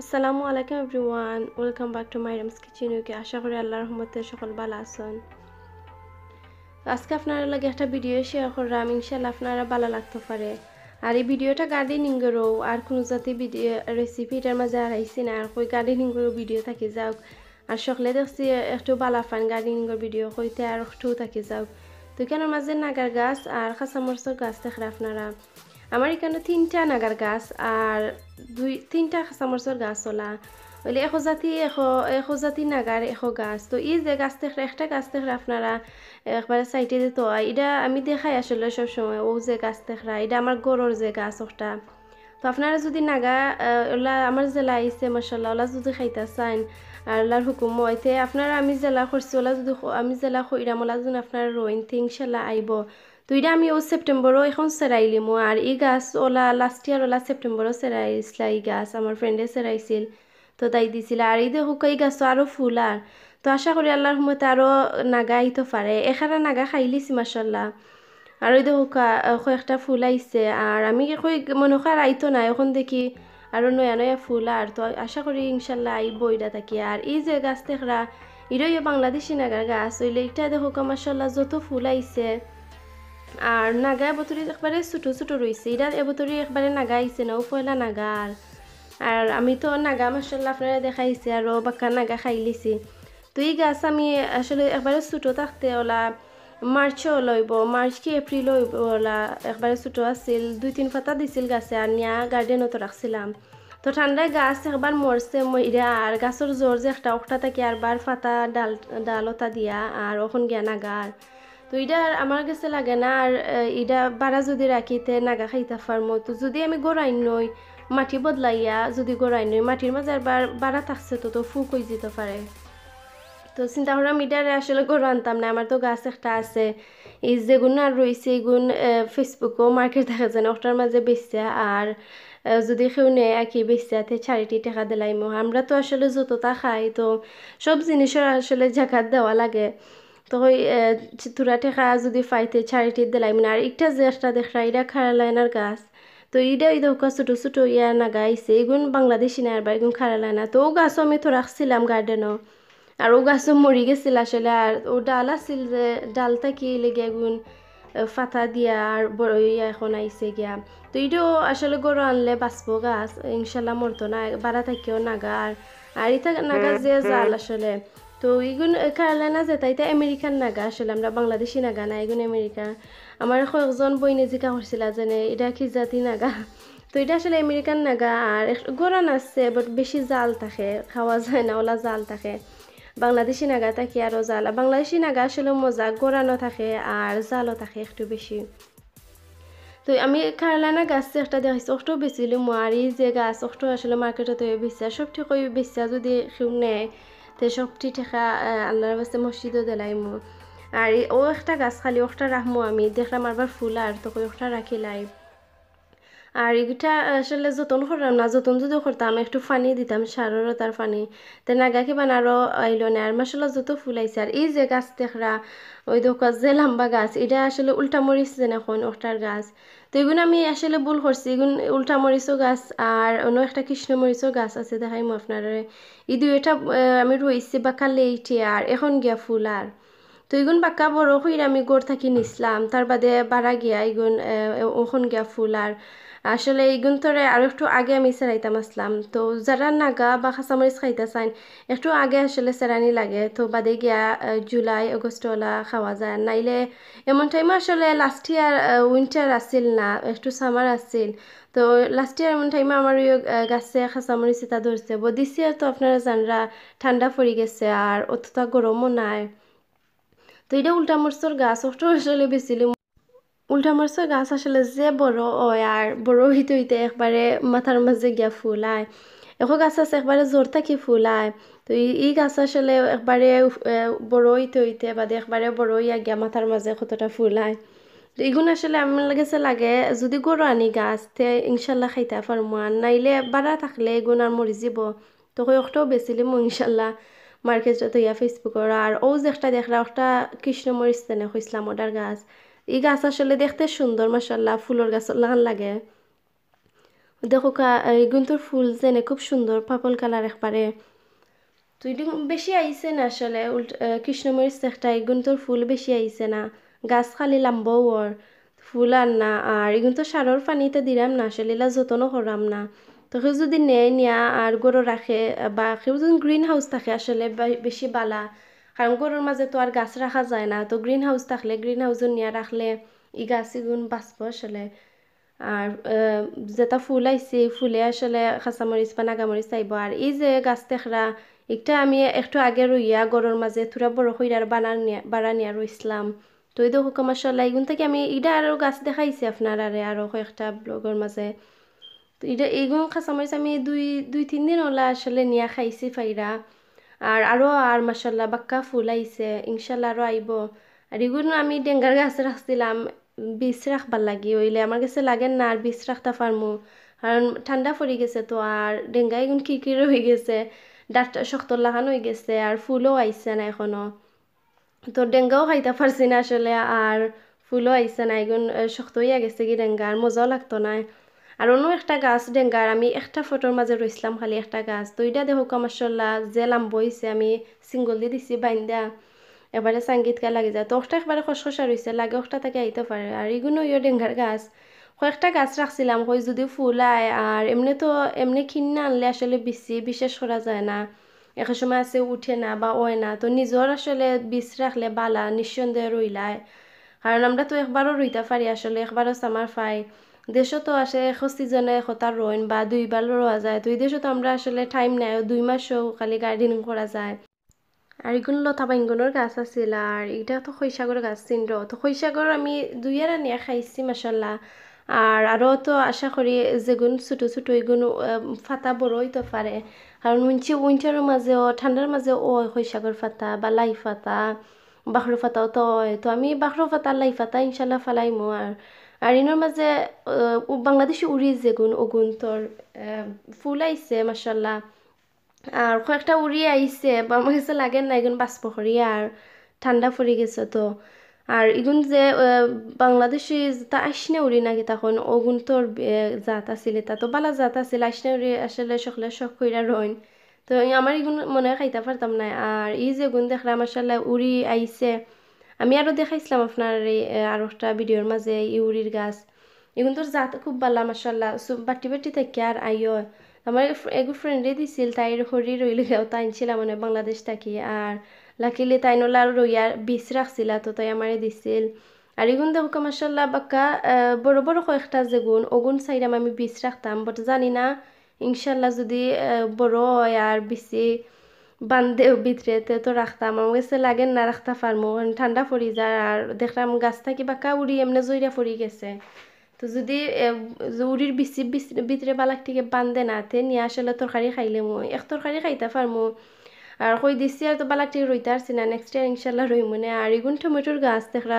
আসসালামু আলাইকুম everyone welcome back to my Ram's kitchen UK আশা করি আল্লাহ রহমতে সকল ভালো আছেন আজকে আপনারা লাগে একটা ভিডিও শেয়ার করলাম ইনশাল্লাহ আপনারা ভালো লাগতে পারে আর এই ভিডিওটা গার্ডেনিংয়েরও আর কোনো জাতি ভিডিও রেসিপিটার মাঝে আর আইসি না আর কই গার্ডেনিংয়েরও ভিডিও থাকি যাওক আর সকলে দেখছি একটু বালা ফান গার্ডেনিংয়ের ভিডিও হইতে আর একটু থাকি যাওক তো কেন মাঝে নাগার গাছ আর খাসামরচর গাছ দেখরা আপনারা আমার এখানে তিনটা নাগার গাছ আর দুই তিনটা চামচর গাছ চলা বলে এশো জাতি এশ এশ জাতি নাগার এশ গাছ তো এই যে গাছ দেখ একটা গাছ থেকে আপনারা একবারে সাইডে দিতে হয় এটা আমি দেখাই আসলে সবসময় ও যে গাছ থেকে এটা আমার গরুর যে গাছ ওটা তো আপনারা যদি নাগা ওলা আমার জেলা আইসে মাসাল্লাহ ওলা যদি খাইতা চান আর ওলার হুকুম হইতে আপনারা আমি জেলা করছি ওলা যদি আমি জেলা খৈরাম ওলা যদি আপনার রোইন থিং সেলা আইব দুইটা আমি ও সেপ্টেম্বরও এখন সেরাইলিমো আর এই গাছ ওলা লাস্ট ইয়ার ওলা সেপ্টেম্বরও সেরাইছিল এই গাছ আমার ফ্রেন্ডে সেরাইছিল তো তাই দিছিল আর এই দেখুক এই গাছ আরও ফুল আর তো আশা করি আল্লাহর সময়তে আরও নাগা আইতে পারে এখানে নাগা খাইলিছি মাসাল্লাহ আর ওই দেখুক কয়েকটা ফুল আইছে আর আমি কই মনে হয় আইতো না এখন দেখি আরও নয়া নয়া ফুল আর তো আশা করি ইনশাল্লাহ আই বইটা থাকি আর এই যে গাছ দেখরা এটাই বাংলাদেশি নাগার গাছ ওইলে এটা দেখুক মাসাল্লাহ যত ফুল আইছে আর নাগা এবতরি একবারে ছোটো ছোটো রয়েছে এটা এবতরি একবারে নাগা আইছে না ও পয়লা নাগা আর আর আমি তো নাগা মাসাল্লাহ আপনারা দেখাইছে আরও বাক্কা নাগা খাই লিছি তো এই গাছ আমি আসলে একবারে ছোটো থাকতে ওলা মার্চও লইব মার্চ কি এপ্রিল ওলা একবারে ছোটো আছিল দুই তিন পাতা দিছিল গাছে আর নিয়া গার্ডেনও তো রাখছিলাম তো ঠান্ডায় গাছ একবার মরছে মইরা আর গাছের জোর যে একটা ওখটা থাকে আর বার ফাতা ডাল ডালতা দিয়া আর ওখন গিয়া নাগা আর তো এটা আমার কাছে লাগে না আর এটা বাড়া যদি রাখিতে নাগা খাইতে ফার্মো তো যদি আমি গোড়াই নই মাটি বদলাইয়া যদি গোড়াই নই মাটির মাঝে আর বাড়া থাকছে তো তো ফুক কই যেতে পারে তো চিন্তা করলাম এটারে আসলে গরু আনতাম না আমার তো গাছ একটা আছে এই যেগুন আর রয়েছে গুণ ফেসবুকও মার্কেট দেখা যায় না ওটার মাঝে বেচা আর যদি কেউ নেয় একই আছে চারিটি টাকা দিলাইমো আমরা তো আসলে যতটা খাই তো সব জিনিসের আসলে জাকাত দেওয়া লাগে তো ওই চিতুরা ঠেকা যদি পাইতে ছাড়িটি দিলাই মানে আর একটা জেসটা দেখা এটা খাড়া লাইনার গাছ তো ইটা ওই দেখো ছোটো ছোটো ইয়া না গাইছে এগুন বাংলাদেশি না আর বা এগুন লাইনা তো ও গাছও আমি তো রাখছিলাম গার্ডেনও আর ও গাছও মরি গেছিল আসলে আর ও ডাল আছিল যে ডালটা কি লেগে এগুন ফাতা দিয়া আর বড় ইয়া এখন আইসে গিয়া তো এটাও আসলে গরু আনলে বাঁচব গাছ ইনশাল্লাহ মরতো না বাড়া থাকিও নাগা আর আর ইটা নাগা যে জাল আসলে তো এইগুন কারলা না যেতা এটা আমেরিকান নাগা আসলে আমরা বাংলাদেশি নাগা না এগুন আমেরিকা আমার কয়েকজন বই নেজিকা হচ্ছিল যেনে এটা কি জাতি নাগা তো এটা আসলে আমেরিকান নাগা আর গোরান আছে বাট বেশি জাল থাকে খাওয়া যায় না ওলা জাল থাকে বাংলাদেশি নাগা থাকে আরও জাল বাংলাদেশি নাগা আসলে মজা গোরানো থাকে আর জালও থাকে একটু বেশি তো আমি কারলানা গাছ একটা দেখাইছি অটো বেচিলোঁ মই যে গাছ অষ্ট আসলে মার্কেটতে বেচা সব ঠিক বেচা যদি নেয় তে শক্তি টাকা আল্লাহর বাস্তে মসজিদও মো আর ও একটা গাছ খালি ওখটা রাখমু আমি দেখলাম আবার ফুল আর তোকে ওটা রাখিলাই আর এটা আসলে যতন করতাম না যতন যদি করতাম একটু ফানি দিতাম সাররও তার পানি তো নাগা কিবা আরও আইল না আর মাসাল্লাহ যত ফুলাইছে আর এই যে গাছ দেখরা ওই দোকা যে লম্বা গাছ এটা আসলে উল্টা মরিচ না এখন ওটার গাছ তো এগুলো আমি আসলে ভুল করছি এগুন উল্টা মরিচও গাছ আর অন্য একটা কৃষ্ণ মরিচও গাছ আছে দেখাই মো আপনার এই দুইটা আমি রয়েছি বা কালে এইটি আর এখন গিয়া ফুল আর তো এগুন বাক্কা বড় হইরা আমি গোড় থাকি নিছিলাম তার বাদে বাড়া গিয়া এগুন ওখন গিয়া ফুল আর আসলে এইগুন তোরে আর একটু আগে আমি সেরাইতাম আসলাম তো যারা নাগা বা খাসামরিচ খাইতে চান একটু আগে আসলে সেরানি লাগে তো বাদে গিয়া জুলাই অগস্টওয়ালা খাওয়া যায় নাইলে এমন টাইমে আসলে লাস্ট ইয়ার উইন্টার আসিল না একটু সামার আসিল তো লাস্ট ইয়ার এমন টাইমে আমার ওই গাছে খাসামরিচ এটা ধরছে বো দিস ইয়ার তো আপনারা জানরা ঠান্ডা পড়ে গেছে আর অতটা গরমও নাই তো এটা উল্টা মরচর গাছ অষ্ট আসলে বেশি উল্টা মাৰ্চৰ গাছ আসলে যে বড়ো হয় আৰ বড় হইতে হইতে একবাৰে মাথাৰ মাঝে গিয়া ফুল আই এখন গাছ আছে একবাৰে জ্বৰ থাকি ফুল আই তো ই গাছ আসলে একবাৰে বড়ো হইতে হইতে বা একবাৰে বড়ো হইয়া গিয়া মাথাৰ মাজে কতটা ফুল আই আয় এইগুণ আমাৰ আমাৰ লাগেছে লাগে যদি গৰু আনি গাছ তে ইনশাল্লাহ খাইতে ফাৰ্মান নাইলে বাড়া থাকলে এইগুণ আৰু মৰি যাব তো কই অক্টাও বেচিলে মই ইনশাল্লাহ মাৰ্কেটত ইয়া ফেচবুকৰ আৰু অ' যে এটা দেখা অক্টা কৃষ্ণ মৰিছে তেনেকৈ ইছলামদাৰ গাছ এই গাছ আসলে দেখতে সুন্দর মাসাল্লাহ ফুলের গাছ লাল লাগে দেখো এই গুন্তুর ফুল যেনে খুব সুন্দর পাপল কালার একবারে তো এটি বেশি আইছে না আসলে উল্ট কৃষ্ণমরিচ একটা গুন্তুর ফুল বেশি আইছে না গাছ খালি লাম্বও ওর ফুল আর না আর এগুন তো সারর পানিতে দিলাম না আসলে এলা যতনও করাম না তো কেউ যদি নেয় নিয়া আর গরু রাখে বা কেউ যদি গ্রিন হাউস থাকে আসলে বেশি বালা কারণ গরুর মাঝে তো আর গাছ রাখা যায় না তো গ্রিন হাউস থাকলে গ্রিন হাউসও নিয়ে রাখলে ই গাছ ইগুন বাঁচব আসলে আর যেটা ফুল আইছে ফুলে আসলে খাঁচামরিচ বা নাগামরিচ চাইব আর এই যে গাছ তেখরা একটা আমি একটু আগে রইয়া গরুর মাঝে থুরা বড় হইয়ার বানার নিয়া বাড়া নিয়া রইছিলাম তো এই দেখো মাসাল্লাহ এগুন থেকে আমি এটা আরও গাছ দেখাইছি আপনার আরে আরও কয়েকটা ব্লগের মাঝে তো এটা এইগুলো খাঁচামরিচ আমি দুই দুই তিন দিন ওলা আসলে নিয়া খাইছি ফাইরা আর আরও আর মাসাল্লাহ বাক্কা ফুল আইছে ইনশাল্লাহ আরও আইব আর এগুলো আমি ডেঙ্গার গাছ রাখছিলাম বীজ রাখবার লাগি ওইলে আমার কাছে লাগে না আর বীজ রাখতে পারমু কারণ ঠান্ডা পড়ে গেছে তো আর ডেঙ্গা এখন খিরকির হয়ে গেছে ডাক্তার শক্ত লাগানো হয়ে গেছে আর ফুলও আইসে না এখনও তো ডেঙ্গাও খাইতে পারছি না আসলে আর ফুলও আইসে না এখন শক্ত হইয়া গেছে কি ডেঙ্গা আর মজাও লাগতো না আর অন্য একটা গাছ ডেঙ্গার আমি একটা ফটোর মাঝে রইছিলাম খালি একটা গাছ দুইটা দেখো কামাশল্লা জেলাম বইছে আমি সিঙ্গল দিয়ে দিছি বাইন্দা এবারে সাংগীতকা লাগে যায় তো ওটা একবারে খসখসা রয়েছে লাগে ওটা তাকে আইতে পারে আর এগুলো ইয়ে ডেঙ্গার গাছ কয়েকটা গাছ রাখছিলাম কই যদি ফুল আয় আর এমনি তো এমনি কিনে আনলে আসলে বেশি বিশেষ করা যায় না এক সময় আছে উঠে না বা ওয় না তো নিজের আসলে বিষ রাখলে বালা নিঃসন্দেহে রইলায় কারণ আমরা তো একবারও রইতে পারি আসলে একবারও সামার ফাই দেশ তো আসে এখন সিজনে হতার রোয়েন বা দুই বার রোয়া যায় তো এই দেশ তো আমরা আসলে টাইম নেয় দুই মাস খালি গার্ডেনিং করা যায় আর এগুলো লতা বাঙ্গনের গাছ আছিল আর এটা তো খৈসাগর গাছ চিন্দ্র তো খৈসাগর আমি দুই আর নিয়ে খাইছি মাসাল্লাহ আর আরও তো আশা করি যেগুন ছুটো ছুটো এগুন ফাতা বড় হইতে পারে কারণ উঞ্চে উইন্টারের মাঝেও ঠান্ডার মাঝে ও খৈসাগর ফাতা বা লাই ফাতা বাখরু ফাতাও তো তো আমি বাখরু ফাতা লাই ফাতা ইনশাল্লাহ ফালাইমো আর আর এনার মাঝে বাংলাদেশি উড়ি যেগুন ওগুন তোর ফুল আইসে মাসাল্লাহ আর কয়েকটা উড়ি আইসে বা আমার কাছে লাগে না এগুন বাষ্প আর ঠান্ডা ফুরি গেছে তো আর ইগুন যে বাংলাদেশি তা আইসনে উড়ি নাকি তখন ওগুন তোর জাত আছিল তা তো বালা জাত আছিল আইসনে উড়ি আসলে সকলে শখ কইরা রইন তো আমার এগুন মনে হয় খাইতে পারতাম না আর ই যে গুণ দেখলাম মাসাল্লাহ উড়ি আইসে আমি আরও দেখাইছিলাম আপনার এই আরও একটা ভিডিওর মাঝে ইউরির গাছ এগুন তোর জাত খুব ভালো মাসাল্লাহ বাটি বাটি থাকি আর আইয় আমার এগু ফ্রেন্ডে দিছিল তাইর হরি রইল গেও তাই আনছিলাম মানে বাংলাদেশ থাকি আর লাকিলে তাই নলা রইয়ার বিষ রাখছিলা তো তাই আমারে দিছিল আর এগুন দেখো মাসাল্লাহ বাক্কা বড় বড় কয়েকটা যেগুন ওগুন সাইরাম আমি বীজ রাখতাম বাট জানি না ইনশাল্লাহ যদি বড় হয় আর বেশি বান্ধে ভিতরেতে তো রাখতাম আমার কাছে লাগেন না রাখতে পারমো ঠান্ডা পড়ি যায় আর দেখলাম গাছটা কিবা কাউড়ি এমনি জইরা পড়ি গেছে তো যদি উড়ির বিচি ভিতরে বালাকটিকে বান্ধে না তে নিয়ে আসলে তরকারি খাইলে মো এক তরকারি খাইতে পারমো আর কই দিছি আর তো বালাকটি রইতে আসছি না নেক্সট টাইম ইনশাল্লাহ রইমনে আর এগুন টমেটোর গাছ দেখলা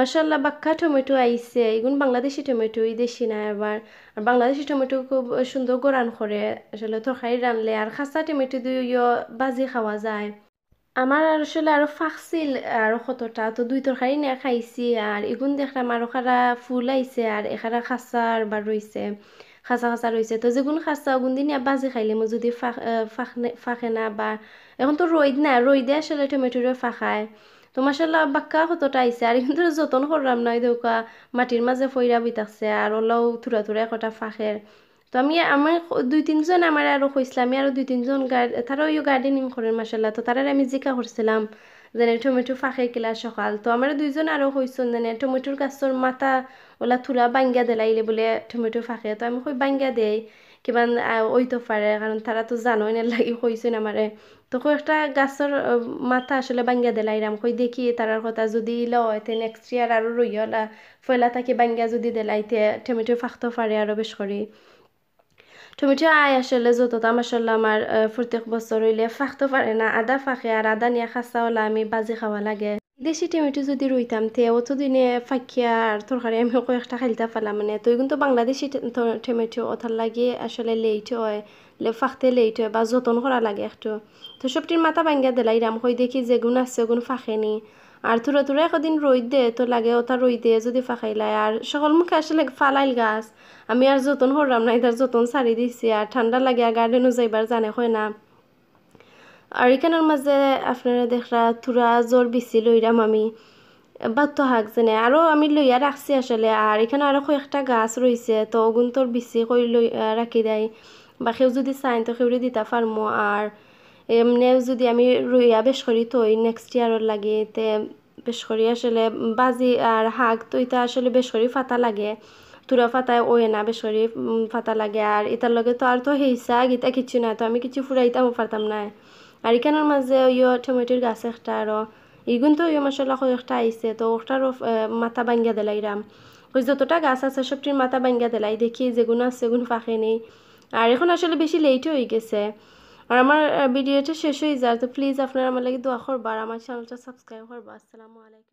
মাসাল্লাহ বাক্কা টমেটো আইসে এগুন বাংলাদেশি টমেটো দেশি না এবার আর বাংলাদেশি টমেটো খুব সুন্দর গোরান করে আসলে তরকারি রানলে আর খাসা টমেটো দিয়েও বাজি খাওয়া যায় আমার আসলে আরও ফাঁকছিল আর কতটা তো দুই তরকারি নিয়ে খাইছি আর এগুন দেখলাম আরও খারা ফুল আইসে আর এখারা খাসা আর বা রইছে খাঁচা খাঁচা রয়েছে তো যেগুলো খাঁচা ওগুন দিন বাজি খাইলে মো যদি ফাঁকে না বা এখন তো রোদ না রোদে আসলে টমেটোরে ফাঁকায় তো মাসাল্লাহ বাক্কা কতটা আইসে আর কিন্তু যতন করলাম না ধোকা মাটির মাঝে ফইরা বিতাকছে আর ওলাও থুরা থুরা কটা ফাঁকের তো আমি আমার দুই তিনজন আমার আরও কইসলাম আমি আরও দুই তিনজন তারাও গার্ডেনিং করেন মাসাল্লাহ তো তারা আমি জিকা করছিলাম যেনে টমেটো ফাঁকে কিলা সকাল তো আমার দুইজন আরও হইছন যেনে টমেটোর গাছর মাথা ওলা থুলা বাঙ্গা দেলাইলে বলে টমেটো ফাঁকে তো আমি কই বাঙ্গা দেই কিমান ওইতো পারে কারণ তারা তো জানোই না লাগি কইছেন আমারে তো একটা গাছর মাথা আসলে বাঙ্গা রাম কই দেখি তারার কথা যদি লয় তে নেক্সট ইয়ার আরও রইয়লা ফয়লা থাকি বাঙ্গা যদি দেলাইতে টমেটো ফাঁকতে পারে আরও বেশ করে তুমি আয় আসলে যত আসলে আমার প্রত্যেক বছর হইলে ফাঁকতে পারে না আদা ফাঁকে আর আদা নিয়ে খাসা হলে আমি বাজি খাওয়া লাগে দেশি টমেটো যদি রুইতাম তে অতদিনে ফাঁকিয়া আর তরকারি আমি কয়েকটা খাইতে পারলাম মানে তুই কিন্তু বাংলাদেশি টমেটো অথার লাগে আসলে লেট হয় ফাঁকতে লেট হয় বা যতন করা লাগে একটু তো সবটির মাথা ভাঙ্গা দিলাই রাম কই দেখি যে গুণ আছে ওগুন ফাঁকেনি আৰ্থুৰ তোৰা এদিন ৰৈ দে তো লাগে অতা ৰৈ দে যদি ফাখাই লাই আৰু সকলমুখে আছিলে ফালাইল গাছ আমি আৰু যতন সৰাম নাই তাৰ যতন চাৰি দিছে আৰু ঠাণ্ডা লাগে গাৰ্ডেনো যাইবাৰ জানে হয় না আৰু এইখানৰ মাজে আপোনাৰ দেখা থোৰা জ্বৰ বেছি লৈ ৰাম আমি বাতো শাক যেনে আৰু আমি লৈ ইয়াত ৰাখছি আচলতে আৰু এইখানে আৰু এটা গাছ ৰৈছে তো অগুণ্টৰ বেছি কৰি লৈ ৰাখি দেই বা সেউ যদি চাই তো সেউৰে দিতা ফাৰ্মো আৰু এমনিও যদি আমি রুইয়া বেশ করি তো ওই নেক্সট ইয়ারর লাগে তে বেশ করি আসলে বাজি আর হাঁক তো এটা আসলে বেশ করি ফাতা লাগে তুরা ফাতায় ওয়ে না বেশ করি ফাতা লাগে আর এটার লগে তো আর তো হেইসা গীতা কিছু না তো আমি কিছু ফুরাইতামও পারতাম না আর এখানের মাঝে ইয় টমেটোর গাছ একটা আরও ইগুন তো ওই মশলা একটা আইসে তো ওটারও মাথা ভাঙ্গা রাম ওই যতটা গাছ আছে সবটির মাথা ভাঙ্গা দিলাই দেখি যেগুন আছে সেগুন ফাঁকে নেই আর এখন আসলে বেশি লেট হয়ে গেছে আর আমার ভিডিওটা শেষ হয়ে যায় তো প্লিজ আপনারা আমার লাগে দোয়া করবার আমার চ্যানেলটা সাবস্ক্রাইব করবার আসসালামু আলাইকুম